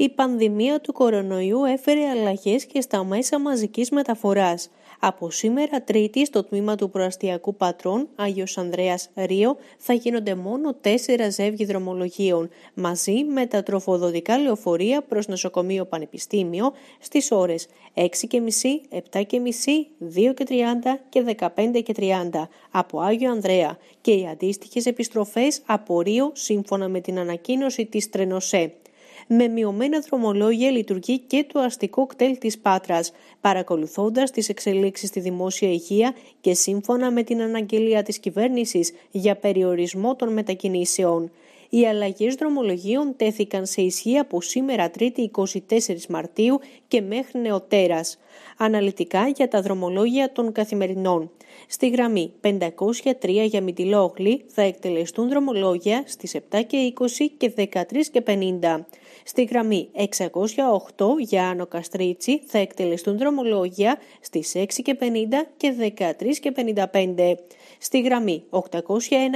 Η πανδημία του κορονοϊού έφερε αλλαγές και στα μέσα μαζικής μεταφοράς. Από σήμερα Τρίτη στο τμήμα του προαστιακού πατρών Άγιος Ανδρέας Ρίο θα γίνονται μόνο τέσσερα ζεύγη δρομολογίων μαζί με τα τροφοδοτικά λεωφορεία προς νοσοκομείο Πανεπιστήμιο στις ώρες 6.30, 7.30, 2.30 και 15.30 από Άγιο Ανδρέα και οι αντίστοιχες επιστροφές από Ρίο σύμφωνα με την ανακοίνωση της Τρενοσέ με μειωμένα δρομολόγια λειτουργεί και το αστικό κτέλ της Πάτρας, παρακολουθώντας τις εξελίξεις στη δημόσια υγεία και σύμφωνα με την αναγγελία της κυβέρνησης για περιορισμό των μετακινήσεων. Οι αλλαγές δρομολογίων τέθηκαν σε ισχύ από σήμερα 3η 24 Μαρτίου και μέχρι νεοτέρας. Αναλυτικά για τα δρομολόγια των καθημερινών. Στη γραμμή 503 για Μητυλόγλη θα εκτελεστούν δρομολόγια στις 7 και 20 και 13 και 50. Στη γραμμή 608 Άνω Καστρίτσι θα εκτελεστούν δρομολόγια στις 6.50 και 13.55. Στη γραμμή 801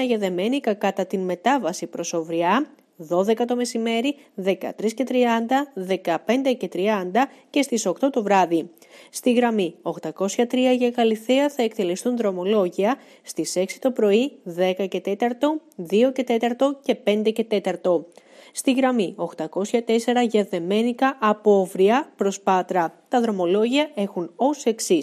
για Δεμένικα κατά την μετάβαση προς Οβριά 12 το μεσημέρι, 13 και 30, 15 και 30 και στις 8 το βράδυ. Στη γραμμή 803 για Καλυθέα θα εκτελεστούν δρομολόγια στις 6 το πρωί, 10 και 4, 2 και 4 και 5 και στη γραμμή 804 Δεμένικα από Όβρια προς Πάτρα. Τα δρομολόγια έχουν ως εξής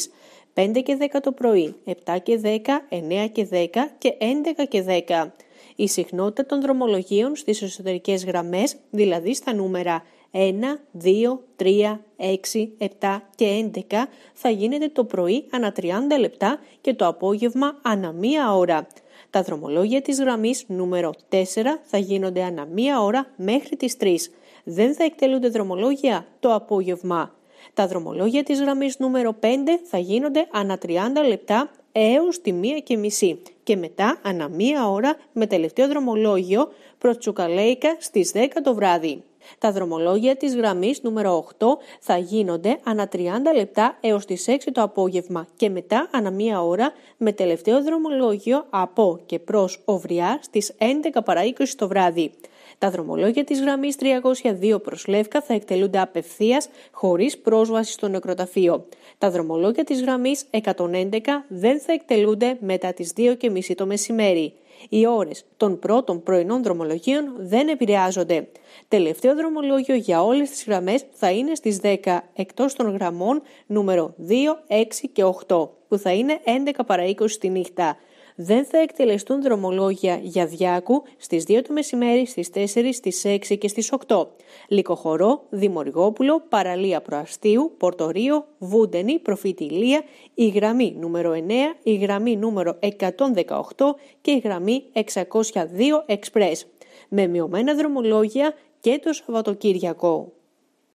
5 και 10 το πρωί, 7 και 10, 9 και 10 και 11 και 10. Η συχνότητα των δρομολογίων στις εσωτερικές γραμμές, δηλαδή στα νούμερα 1, 2, 3, 6, 7 και 11 θα γίνεται το πρωί ανά 30 λεπτά και το απόγευμα ανά μία ώρα. Τα δρομολόγια της γραμμής νούμερο 4 θα γίνονται ανά μία ώρα μέχρι τις 3. Δεν θα εκτελούνται δρομολόγια το απόγευμα. Τα δρομολόγια της γραμμής νούμερο 5 θα γίνονται ανά 30 λεπτά έως τη μία και μισή και μετά ανά μία ώρα με τελευταίο δρομολόγιο προς Τσουκαλέικα στις 10 το βράδυ. Τα δρομολόγια της γραμμής νούμερο 8 θα γίνονται ανά 30 λεπτά έως τις 6 το απόγευμα και μετά ανά μία ώρα με τελευταίο δρομολόγιο από και προς Οβριά στις 11 παρά 20 το βράδυ. Τα δρομολόγια της γραμμής 302 προς Λεύκα θα εκτελούνται απευθείας χωρίς πρόσβαση στο νεκροταφείο. Τα δρομολόγια της γραμμής 111 δεν θα εκτελούνται μετά τις 2.30 το μεσημέρι. Οι ώρες των πρώτων πρωινών δρομολογίων δεν επηρεάζονται. Τελευταίο δρομολόγιο για όλες τις γραμμές θα είναι στις 10, εκτός των γραμμών νούμερο 2, 6 και 8, που θα είναι 11 παρα 20 τη νύχτα δεν θα εκτελεστούν δρομολόγια για Διάκου στις 2 το μεσημέρι, στις 4, στις 6 και στις 8. Λικοχωρό, Δημοργόπουλο, Παραλία Προαστίου, Πορτορίο, Βούντενη, Προφήτη η γραμμή νούμερο 9, η γραμμή νούμερο 118 και η γραμμή 602 Express με μειωμένα δρομολόγια και το Σαββατοκύριακο.